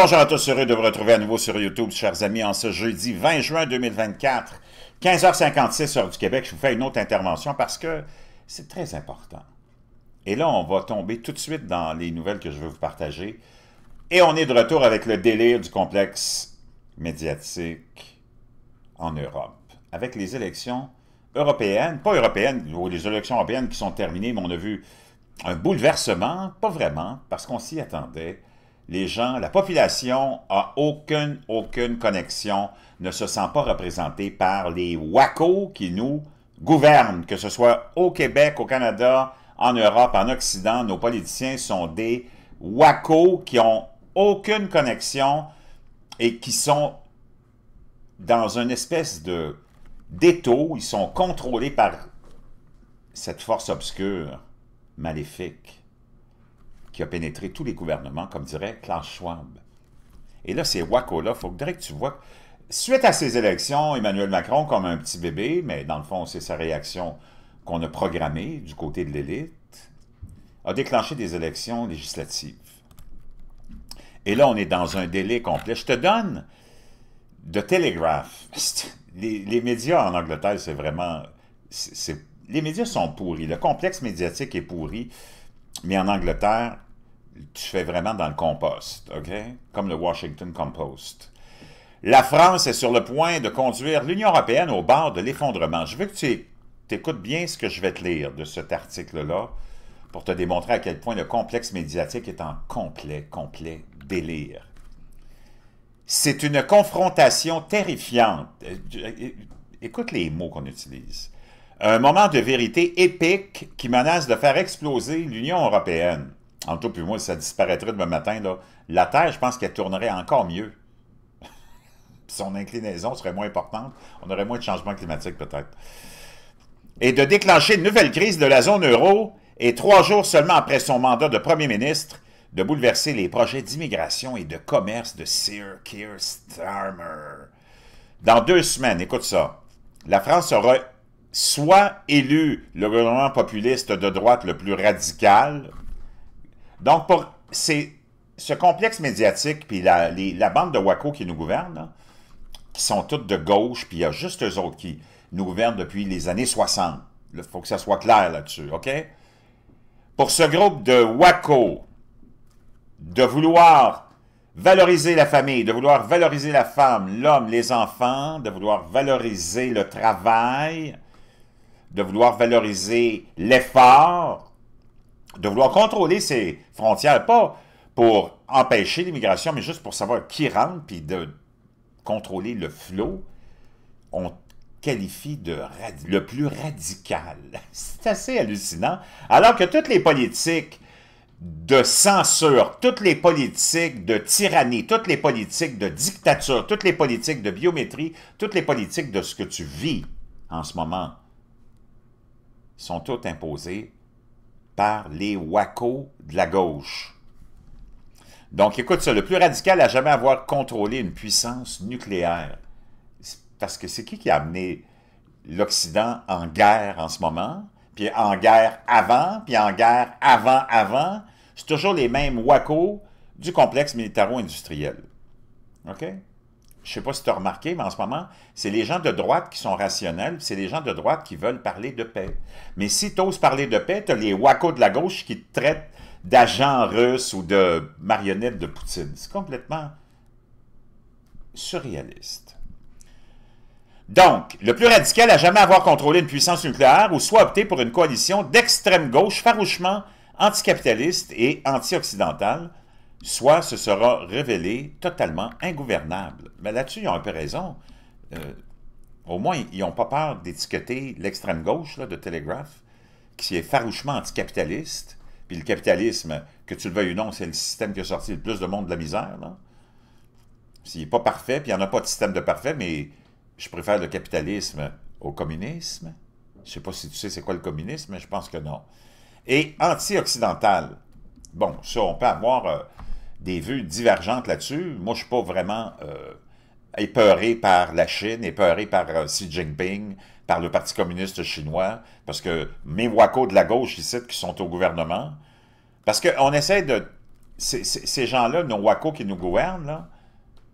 bonjour à tous, heureux de vous retrouver à nouveau sur YouTube, chers amis, en ce jeudi 20 juin 2024, 15h56, heure du Québec. Je vous fais une autre intervention parce que c'est très important. Et là, on va tomber tout de suite dans les nouvelles que je veux vous partager. Et on est de retour avec le délire du complexe médiatique en Europe. Avec les élections européennes, pas européennes, ou les élections européennes qui sont terminées, mais on a vu un bouleversement, pas vraiment, parce qu'on s'y attendait les gens, la population a aucune, aucune connexion, ne se sent pas représentée par les WACO qui nous gouvernent, que ce soit au Québec, au Canada, en Europe, en Occident. Nos politiciens sont des WACO qui ont aucune connexion et qui sont dans une espèce de d'étau. Ils sont contrôlés par cette force obscure, maléfique qui a pénétré tous les gouvernements, comme dirait Klaus Schwab. Et là, c'est wacos-là, il que tu vois, suite à ces élections, Emmanuel Macron, comme un petit bébé, mais dans le fond, c'est sa réaction qu'on a programmée du côté de l'élite, a déclenché des élections législatives. Et là, on est dans un délai complet. Je te donne de Telegraph. Les, médias en Angleterre, c'est vraiment... les médias sont pourris. Le complexe médiatique est pourri. Mais en Angleterre, tu fais vraiment dans le compost, OK? Comme le Washington Compost. La France est sur le point de conduire l'Union européenne au bord de l'effondrement. Je veux que tu écoutes bien ce que je vais te lire de cet article-là pour te démontrer à quel point le complexe médiatique est en complet, complet délire. C'est une confrontation terrifiante. Euh, euh, écoute les mots qu'on utilise un moment de vérité épique qui menace de faire exploser l'Union européenne. En tout puis moi, ça disparaîtrait demain matin. La Terre, je pense qu'elle tournerait encore mieux. Son inclinaison serait moins importante. On aurait moins de changements climatiques peut-être. Et de déclencher une nouvelle crise de la zone euro et trois jours seulement après son mandat de Premier ministre, de bouleverser les projets d'immigration et de commerce de Sir Keir Starmer. Dans deux semaines, écoute ça, la France aura soit élu le gouvernement populiste de droite le plus radical. Donc, pour ce complexe médiatique, puis la, bande de Waco qui nous gouverne, hein, qui sont toutes de gauche, puis il y a juste eux autres qui nous gouvernent depuis les années 60. Il faut que ça soit clair là-dessus, OK? Pour ce groupe de Waco, de vouloir valoriser la famille, de vouloir valoriser la femme, l'homme, les enfants, de vouloir valoriser le travail, de vouloir valoriser l'effort, de vouloir contrôler ses frontières, pas pour empêcher l'immigration, mais juste pour savoir qui rentre, puis de contrôler le flot, on qualifie de le plus radical. C'est assez hallucinant. Alors que toutes les politiques de censure, toutes les politiques de tyrannie, toutes les politiques de dictature, toutes les politiques de biométrie, toutes les politiques de ce que tu vis en ce moment, sont toutes imposées par les wacos de la gauche. Donc, écoute ça, le plus radical à jamais avoir contrôlé une puissance nucléaire. Parce que c'est qui qui a amené l'Occident en guerre en ce moment, puis en guerre avant, puis en guerre avant-avant? C'est toujours les mêmes wacos du complexe militaro-industriel. OK? je sais pas si tu as remarqué, mais en ce moment, c'est les gens de droite qui sont rationnels, c'est les gens de droite qui veulent parler de paix. Mais si tu oses parler de paix, tu as les wacos de la gauche qui te traitent d'agents russes ou de marionnettes de Poutine. C'est complètement surréaliste. Donc, le plus radical à jamais avoir contrôlé une puissance nucléaire ou soit opter pour une coalition d'extrême gauche farouchement anticapitaliste et anti-occidentale soit ce sera révélé totalement ingouvernable. Mais là-dessus, ils ont un peu raison. Euh, au moins, ils n'ont pas peur d'étiqueter l'extrême gauche de Telegraph, qui est farouchement anticapitaliste. Puis le capitalisme, que tu le veuilles ou non, c'est le système qui a sorti le plus de monde de la misère. S'il n'est pas parfait, puis il n'y en a pas de système de parfait, mais je préfère le capitalisme au communisme. Je ne sais pas si tu sais c'est quoi le communisme, mais je pense que non. Et anti-occidental. Bon, ça, on peut avoir... Euh, des vues divergentes là-dessus. Moi, je ne suis pas vraiment euh, épeuré par la Chine, épeuré par euh, Xi Jinping, par le Parti communiste chinois, parce que mes wakos de la gauche ici qui sont au gouvernement, parce qu'on essaie de... ces gens-là, nos wakos qui nous gouvernent, là,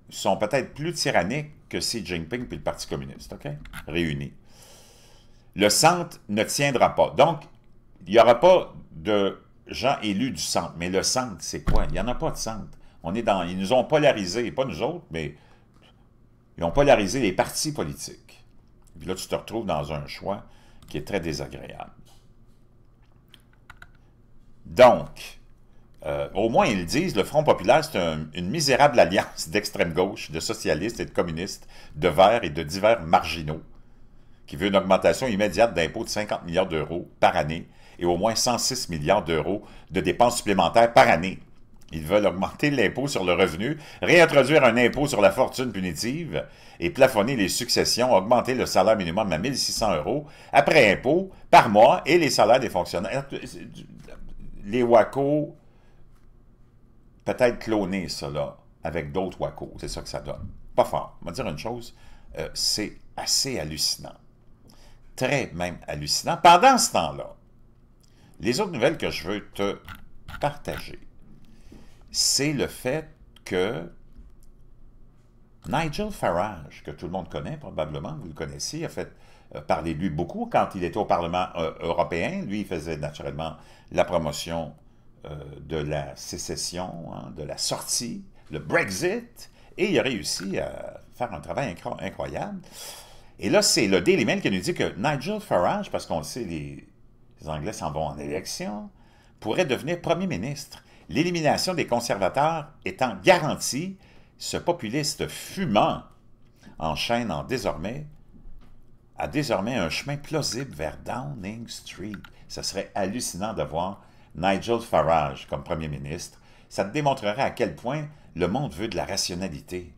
sont peut-être plus tyranniques que Xi Jinping puis le Parti communiste, OK? Réunis. Le centre ne tiendra pas. Donc, il n'y aura pas de gens élus du centre. Mais le centre, c'est quoi? Il n'y en a pas de centre. On est dans, ils nous ont polarisé, pas nous autres, mais ils ont polarisé les partis politiques. Puis là, tu te retrouves dans un choix qui est très désagréable. Donc, euh, au moins ils disent, le Front populaire, c'est une misérable alliance d'extrême-gauche, de socialistes et de communistes, de verts et de divers marginaux, qui veut une augmentation immédiate d'impôts de 50 milliards d'euros par année et au moins 106 milliards d'euros de dépenses supplémentaires par année. Ils veulent augmenter l'impôt sur le revenu, réintroduire un impôt sur la fortune punitive et plafonner les successions, augmenter le salaire minimum à 1 600 euros après impôt par mois et les salaires des fonctionnaires. Euh, les WACO, peut-être cloner cela avec d'autres WACO, c'est ça que ça donne. Pas fort. On va dire une chose, euh, c'est assez hallucinant. Très même hallucinant. Pendant ce temps-là, les autres nouvelles que je veux te partager, c'est le fait que Nigel Farage, que tout le monde connaît probablement, vous le connaissez, a fait parler de lui beaucoup quand il était au Parlement euh, européen. Lui, il faisait naturellement la promotion euh, de la sécession, hein, de la sortie, le Brexit, et il a réussi à faire un travail incroyable. Et là, c'est le Daily Mail qui nous dit que Nigel Farage, parce qu'on le sait, les Anglais s'en vont en élection, pourrait devenir premier ministre. L'élimination des conservateurs étant garantie, ce populiste fumant enchaîne en désormais a désormais un chemin plausible vers Downing Street. Ce serait hallucinant voir Nigel Farage comme premier ministre. Ça démontrerait à quel point le monde veut de la rationalité.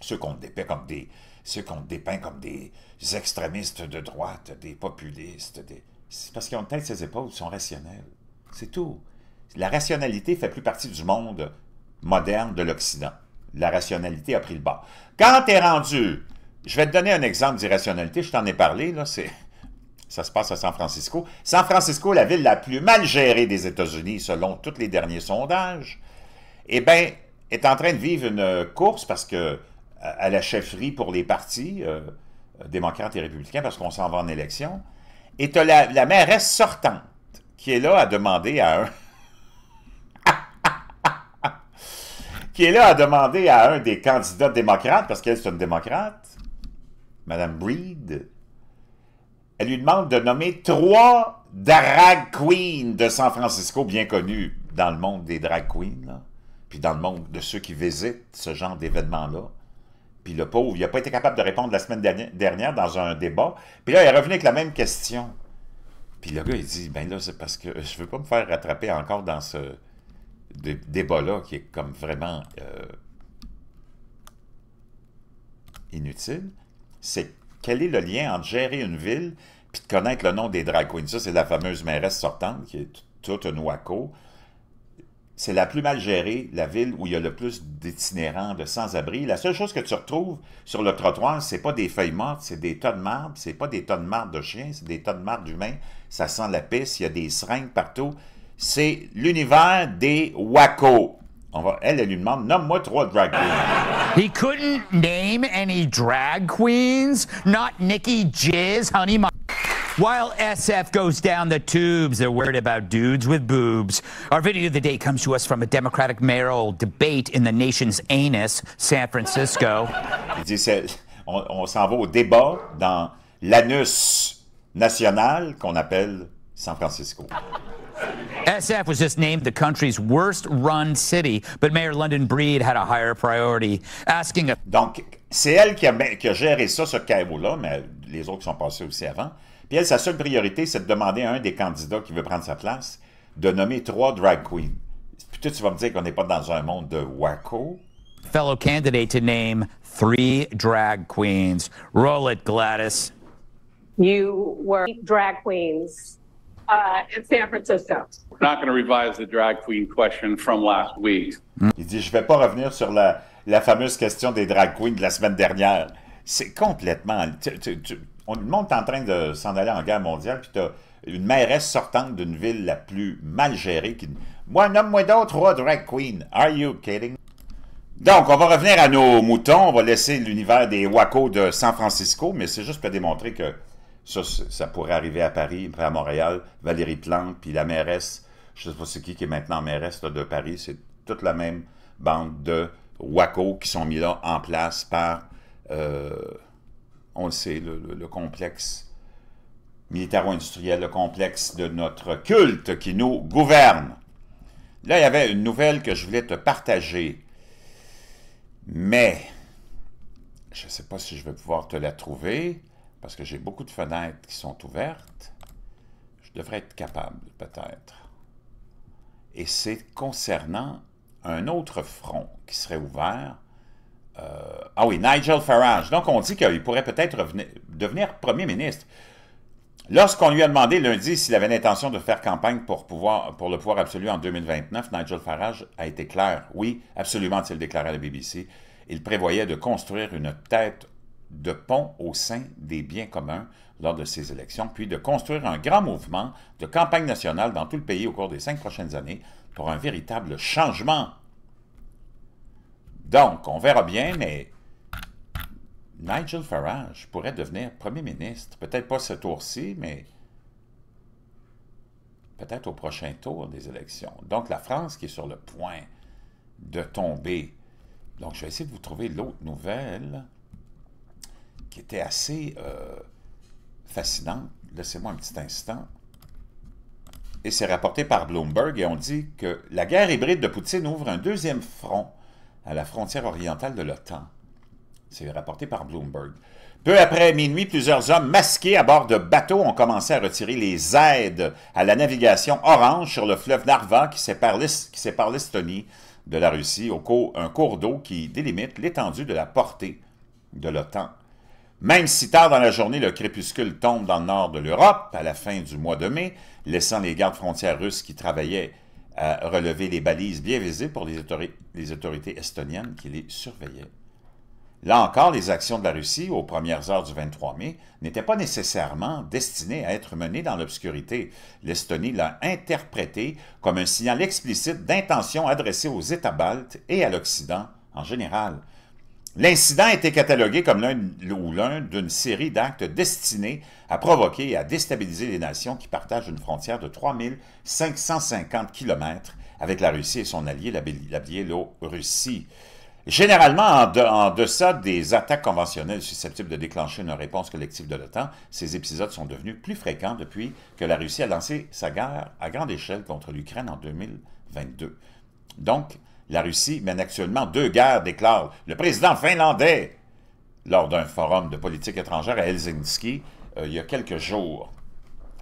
Ceux qu'on dépeint comme des, ceux qu'on dépeint comme des extrémistes de droite, des populistes, des, c'est parce qu'ils ont tête ses épaules, ils sont rationnels. C'est tout. La rationalité fait plus partie du monde moderne de l'Occident. La rationalité a pris le bas. Quand tu es rendu, je vais te donner un exemple d'irrationalité, je t'en ai parlé, là, c'est... Ça se passe à San Francisco. San Francisco, la ville la plus mal gérée des États-Unis, selon tous les derniers sondages, eh bien, est en train de vivre une course parce que à la chefferie pour les partis euh, démocrates et républicains, parce qu'on s'en va en élection. Et tu la, la, mairesse sortante qui est là à demander à un... qui est là à demander à un des candidats démocrates, parce qu'elle, est une démocrate, Madame Breed, elle lui demande de nommer trois drag queens de San Francisco bien connues dans le monde des drag queens, puis dans le monde de ceux qui visitent ce genre d'événement-là. Puis le pauvre, il n'a pas été capable de répondre la semaine dernière dans un débat. Puis là, il est revenu avec la même question. Puis le gars, il dit, ben là, c'est parce que je veux pas me faire rattraper encore dans ce débat-là qui est comme vraiment euh, inutile. C'est quel est le lien entre gérer une ville puis de connaître le nom des drag Ça, c'est la fameuse mairesse sortante qui est toute une waco c'est la plus mal gérée, la ville où il y a le plus d'itinérants, de sans-abri. La seule chose que tu retrouves sur le trottoir, c'est pas des feuilles mortes, c'est des tas de marbre, c'est pas des tas de marbre de chiens, c'est des tas de marbre d'humains. Ça sent la pisse, il y a des seringues partout. C'est l'univers des Waco. elle, elle lui demande, nomme-moi trois drag queens. He couldn't name any drag queens, not Jizz, Honey While SF goes down the tubes, they're worried about dudes with boobs. Our video of the day comes to us from a Democratic mayoral debate in the nation's anus, San Francisco. on, on s'en va au débat dans l'anus national qu'on appelle San Francisco. SF was just named the country's worst run city, but Mayor London Breed had a higher priority, asking a... Donc, c'est elle qui a, qui a, géré ça, ce caveau-là, mais les autres sont passés aussi avant. Puis elle, sa seule priorité, c'est de demander à un des candidats qui veut prendre sa place de nommer trois drag queens. Puis toi, tu vas me dire qu'on n'est pas dans un monde de WACO. Fellow candidate to name three drag queens. Roll it, Gladys. You were drag queens uh, in San Francisco. We're not going to revise the drag queen question from last week. Hmm. Il dit, je vais pas revenir sur la, la fameuse question des drag queens de la semaine dernière. C'est complètement on, le monde est en train de s'en aller en guerre mondiale, puis tu as une mairesse sortante d'une ville la plus mal gérée qui... Moi, nomme-moi d'autres rois drag queen. Are you kidding? Donc, on va revenir à nos moutons. On va laisser l'univers des Waco de San Francisco, mais c'est juste pour démontrer que ça, pourrait arriver à Paris, à Montréal. Valérie Plante, puis la mairesse, je ne sais pas c'est qui qui est maintenant mairesse de Paris, c'est toute la même bande de Waco qui sont mis là en place par... Euh, on le sait, le, complexe militaro-industriel, le complexe de notre culte qui nous gouverne. Là, il y avait une nouvelle que je voulais te partager, mais je ne sais pas si je vais pouvoir te la trouver, parce que j'ai beaucoup de fenêtres qui sont ouvertes. Je devrais être capable, peut-être. Et c'est concernant un autre front qui serait ouvert, euh, ah oui, Nigel Farage. Donc, on dit qu'il pourrait peut-être devenir premier ministre. Lorsqu'on lui a demandé lundi s'il avait l'intention de faire campagne pour, pouvoir, pour, le pouvoir absolu en 2029, Nigel Farage a été clair. Oui, absolument, s'il il déclaré à la BBC. Il prévoyait de construire une tête de pont au sein des biens communs lors de ces élections, puis de construire un grand mouvement de campagne nationale dans tout le pays au cours des cinq prochaines années pour un véritable changement donc, on verra bien, mais Nigel Farage pourrait devenir Premier ministre. Peut-être pas ce tour-ci, mais peut-être au prochain tour des élections. Donc, la France qui est sur le point de tomber. Donc, je vais essayer de vous trouver l'autre nouvelle qui était assez euh, fascinante. Laissez-moi un petit instant. Et c'est rapporté par Bloomberg et on dit que la guerre hybride de Poutine ouvre un deuxième front à la frontière orientale de l'OTAN. C'est rapporté par Bloomberg. Peu après minuit, plusieurs hommes masqués à bord de bateaux ont commencé à retirer les aides à la navigation orange sur le fleuve Narva qui sépare l'Estonie de la Russie, au cours, un cours d'eau qui délimite l'étendue de la portée de l'OTAN. Même si tard dans la journée, le crépuscule tombe dans le nord de l'Europe, à la fin du mois de mai, laissant les gardes frontières russes qui travaillaient à relever les balises bien visibles pour les, autorités estoniennes qui les surveillaient. Là encore, les actions de la Russie aux premières heures du 23 mai n'étaient pas nécessairement destinées à être menées dans l'obscurité. L'Estonie l'a interprété comme un signal explicite d'intention adressée aux États baltes et à l'Occident en général. L'incident a été catalogué comme l'un ou l'un d'une série d'actes destinés à provoquer et à déstabiliser les nations qui partagent une frontière de 3550 km avec la Russie et son allié, la Biélorussie. Généralement, en, en, deçà des attaques conventionnelles susceptibles de déclencher une réponse collective de l'OTAN, ces épisodes sont devenus plus fréquents depuis que la Russie a lancé sa guerre à grande échelle contre l'Ukraine en 2022. Donc, la Russie mène actuellement deux guerres, déclare le président finlandais lors d'un forum de politique étrangère à Helsinki euh, il y a quelques jours.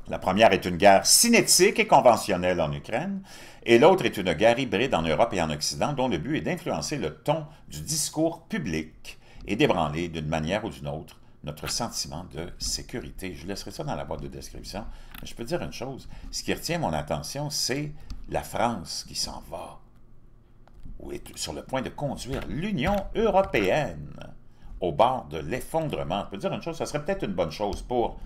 La première est une guerre cinétique et conventionnelle en Ukraine, et l'autre est une guerre hybride en Europe et en Occident dont le but est d'influencer le ton du discours public et d'ébranler d'une manière ou d'une autre notre sentiment de sécurité. Je laisserai ça dans la boîte de description. Mais je peux dire une chose, ce qui retient mon attention, c'est la France qui s'en va ou est sur le point de conduire l'Union européenne au bord de l'effondrement. Je peux dire une chose, ça serait peut-être une bonne chose pour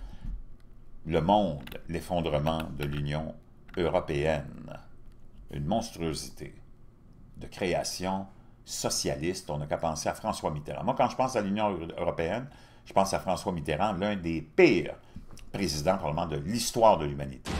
le monde, l'effondrement de l'Union européenne. Une monstruosité de création socialiste. On n'a qu'à penser à François Mitterrand. Moi, quand je pense à l'Union européenne, je pense à François Mitterrand, l'un des pires présidents probablement de l'histoire de l'humanité.